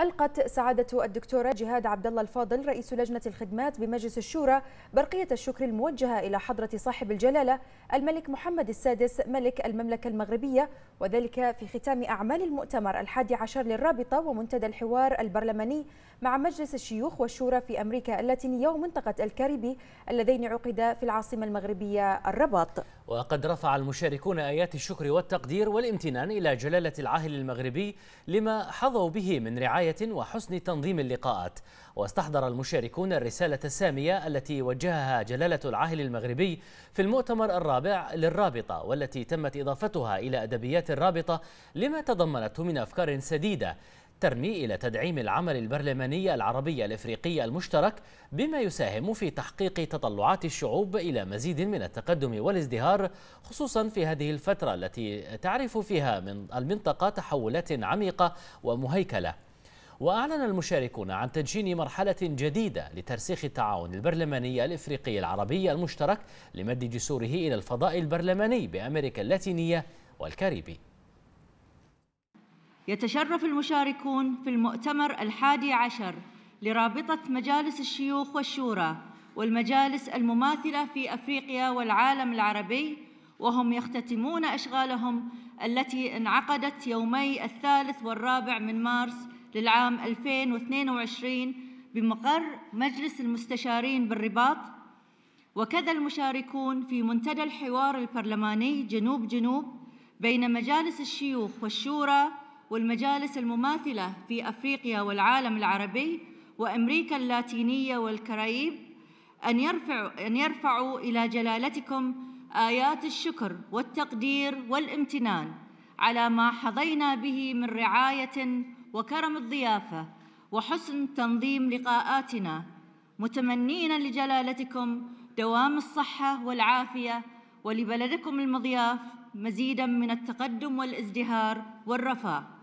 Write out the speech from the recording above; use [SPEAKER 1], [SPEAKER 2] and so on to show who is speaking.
[SPEAKER 1] ألقت سعادة الدكتورة جهاد عبد الله الفاضل رئيس لجنة الخدمات بمجلس الشورى برقية الشكر الموجهة إلى حضرة صاحب الجلالة الملك محمد السادس ملك المملكة المغربية وذلك في ختام أعمال المؤتمر الحادي عشر للرابطة ومنتدى الحوار البرلماني مع مجلس الشيوخ والشورى في أمريكا اللاتينية ومنطقة الكاريبي اللذين عقدا في العاصمة المغربية الرباط
[SPEAKER 2] وقد رفع المشاركون آيات الشكر والتقدير والامتنان إلى جلالة العاهل المغربي لما حظوا به من رعاية رعاية وحسن تنظيم اللقاءات واستحضر المشاركون الرسالة السامية التي وجهها جلالة العاهل المغربي في المؤتمر الرابع للرابطة والتي تمت إضافتها إلى أدبيات الرابطة لما تضمنته من أفكار سديدة ترمي إلى تدعيم العمل البرلماني العربي الإفريقي المشترك بما يساهم في تحقيق تطلعات الشعوب إلى مزيد من التقدم والازدهار خصوصا في هذه الفترة التي تعرف فيها من المنطقة تحولات عميقة ومهيكلة وأعلن المشاركون عن تدشين مرحلة جديدة لترسيخ التعاون البرلماني الإفريقي العربي المشترك لمد جسوره إلى الفضاء البرلماني بأمريكا اللاتينية والكاريبي يتشرف المشاركون في المؤتمر
[SPEAKER 3] الحادي عشر لرابطة مجالس الشيوخ والشورى والمجالس المماثلة في أفريقيا والعالم العربي وهم يختتمون أشغالهم التي انعقدت يومي الثالث والرابع من مارس للعام 2022 بمقر مجلس المستشارين بالرباط وكذا المشاركون في منتدى الحوار البرلماني جنوب جنوب بين مجالس الشيوخ والشورى والمجالس المماثلة في أفريقيا والعالم العربي وأمريكا اللاتينية والكاريب أن يرفعوا, أن يرفعوا إلى جلالتكم آيات الشكر والتقدير والامتنان على ما حظينا به من رعاية وكرم الضيافه وحسن تنظيم لقاءاتنا متمنين لجلالتكم دوام الصحه والعافيه ولبلدكم المضياف مزيدا من التقدم والازدهار والرفاه